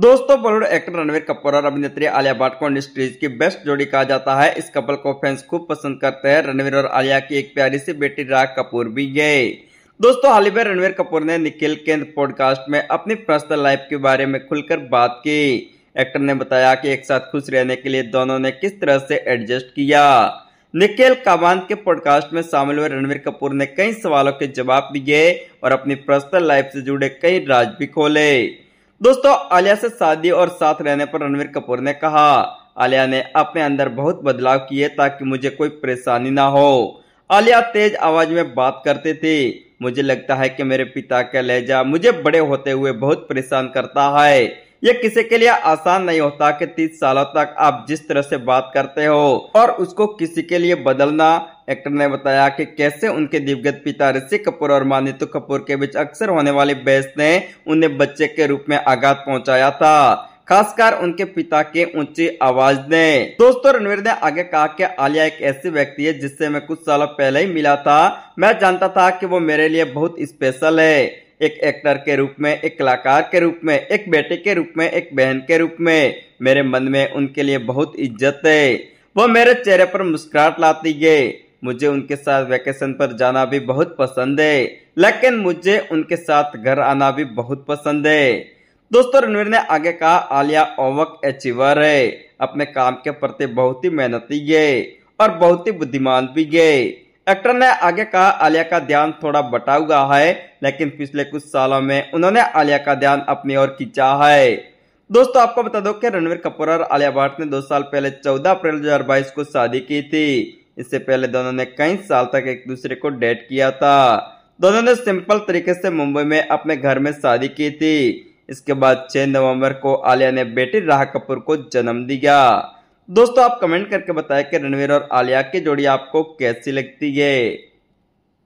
दोस्तों बॉलीवुड एक्टर रणवीर कपूर और अभिनेत्री आलिया भट्ट को इंडस्ट्रीज की बेस्ट जोड़ी कहा जाता है इस कपल को फैंस खूब पसंद करते हैं रणवीर और आलिया की एक प्यारी सी बेटी राग कपूर भी गए दोस्तों हाल ही में रणवीर कपूर ने निखिल केंद्र पॉडकास्ट में अपनी पर्सनल लाइफ के बारे में खुलकर बात की एक्टर ने बताया कि एक साथ खुश रहने के लिए दोनों ने किस तरह से एडजस्ट किया निखिल कावान के पॉडकास्ट में शामिल हुए रणवीर कपूर ने कई सवालों के जवाब दिए और अपनी पर्सनल लाइफ से जुड़े कई राज भी खोले दोस्तों आलिया से शादी और साथ रहने पर रणवीर कपूर ने कहा आलिया ने अपने अंदर बहुत बदलाव किए ताकि मुझे कोई परेशानी ना हो आलिया तेज आवाज में बात करते थे मुझे लगता है कि मेरे पिता का लहजा मुझे बड़े होते हुए बहुत परेशान करता है ये किसी के लिए आसान नहीं होता कि तीस सालों तक आप जिस तरह से बात करते हो और उसको किसी के लिए बदलना एक्टर ने बताया कि कैसे उनके दिवगत पिता ऋषि कपूर और मानितू कपूर के बीच अक्सर होने वाली बहस ने उन्हें बच्चे के रूप में आघात पहुंचाया था खासकर उनके पिता के ऊंची आवाज ने दोस्तों रणवीर ने आगे कहा कि आलिया एक ऐसी व्यक्ति है जिससे मैं कुछ सालों पहले ही मिला था मैं जानता था कि वो मेरे लिए बहुत स्पेशल है एक एक्टर के रूप में एक कलाकार के रूप में एक बेटे के रूप में एक बहन के रूप में मेरे मन में उनके लिए बहुत इज्जत है वो मेरे चेहरे पर मुस्कुराहट लाती है मुझे उनके साथ वैकेशन पर जाना भी बहुत पसंद है लेकिन मुझे उनके साथ घर आना भी बहुत पसंद है दोस्तों रणवीर ने आगे कहा आलिया ओवक अचीवर है अपने काम के प्रति बहुत ही मेहनती है और बहुत ही बुद्धिमान भी है एक्टर ने आगे कहा आलिया का ध्यान थोड़ा बटा हुआ है लेकिन पिछले कुछ सालों में उन्होंने आलिया का ध्यान अपनी ओर खींचा है दोस्तों आपको बता दो कि रणवीर कपूर और आलिया भट्ट ने दो साल पहले 14 अप्रैल 2022 को शादी की थी इससे पहले दोनों ने कई साल तक एक दूसरे को डेट किया था दोनों ने सिंपल तरीके से मुंबई में अपने घर में शादी की थी इसके बाद 6 नवंबर को आलिया ने बेटी राह कपूर को जन्म दिया दोस्तों आप कमेंट करके बताएं कि रणवीर और आलिया की जोड़ी आपको कैसी लगती है